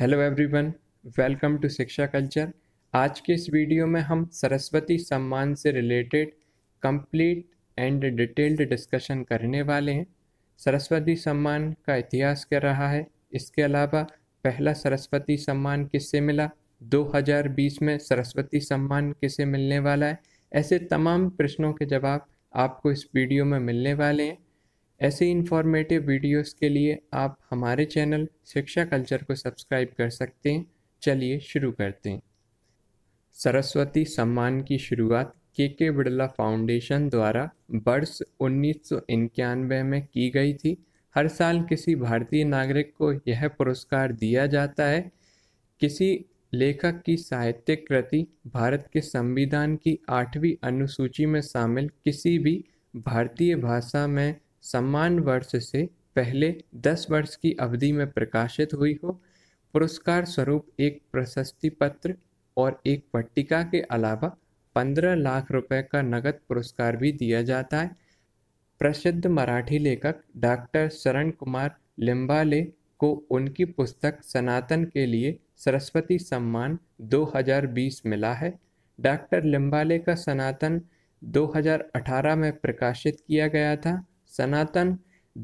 hello everyone welcome to Shiksha culture आज के इस वीडियो में हम सरस्वती सम्मान से related complete and detailed discussion करने वाले हैं सरस्वती सम्मान का इतिहास क्या रहा है इसके अलावा पहला सरस्वती सम्मान किससे मिला 2020 में सरस्वती सम्मान किसे मिलने वाला है ऐसे तमाम प्रश्नों के जवाब आपको इस वीडियो में मिलने वाले हैं ऐसे इन्फॉर्मेटिव वीडियोस के लिए आप हमारे चैनल शिक्षा कल्चर को सब्सक्राइब कर सकते हैं चलिए शुरू करते हैं सरस्वती सम्मान की शुरुआत के के बिड़ला फाउंडेशन द्वारा वर्ष उन्नीस में की गई थी हर साल किसी भारतीय नागरिक को यह पुरस्कार दिया जाता है किसी लेखक की साहित्य कृति भारत के संविधान की आठवीं अनुसूची में शामिल किसी भी भारतीय भाषा में सम्मान वर्ष से पहले दस वर्ष की अवधि में प्रकाशित हुई हो पुरस्कार स्वरूप एक प्रशस्ति पत्र और एक पट्टिका के अलावा पंद्रह लाख रुपए का नगद पुरस्कार भी दिया जाता है प्रसिद्ध मराठी लेखक डॉक्टर शरण कुमार लिम्बाले को उनकी पुस्तक सनातन के लिए सरस्वती सम्मान 2020 मिला है डॉक्टर लिम्बाले का सनातन 2018 में प्रकाशित किया गया था सनातन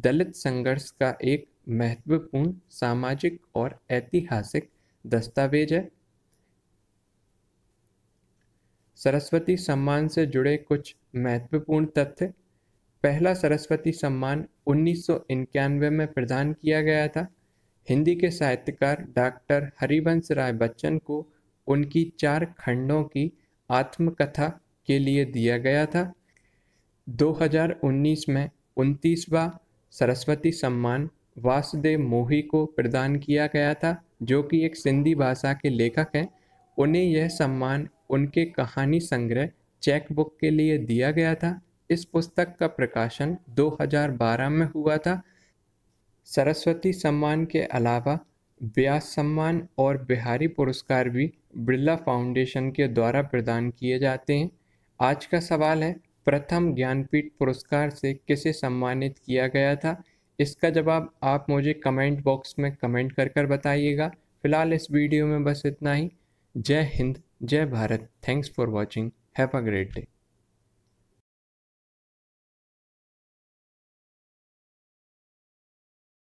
दलित संघर्ष का एक महत्वपूर्ण सामाजिक और ऐतिहासिक दस्तावेज है सरस्वती सम्मान से जुड़े कुछ महत्वपूर्ण तथ्य पहला सरस्वती सम्मान उन्नीस में प्रदान किया गया था हिंदी के साहित्यकार डॉक्टर हरिवंश राय बच्चन को उनकी चार खंडों की आत्मकथा के लिए दिया गया था 2019 में उनतीसवा सरस्वती सम्मान वासुदेव मोही को प्रदान किया गया था जो कि एक सिंधी भाषा के लेखक हैं उन्हें यह सम्मान उनके कहानी संग्रह चेकबुक के लिए दिया गया था इस पुस्तक का प्रकाशन 2012 में हुआ था सरस्वती सम्मान के अलावा व्यास सम्मान और बिहारी पुरस्कार भी बिरला फाउंडेशन के द्वारा प्रदान किए जाते हैं आज का सवाल है प्रथम ज्ञानपीठ पुरस्कार से किसे सम्मानित किया गया था इसका जवाब आप मुझे कमेंट बॉक्स में कमेंट कर कर बताइएगा फिलहाल इस वीडियो में बस इतना ही जय हिंद जय Bharat thanks for watching have a great day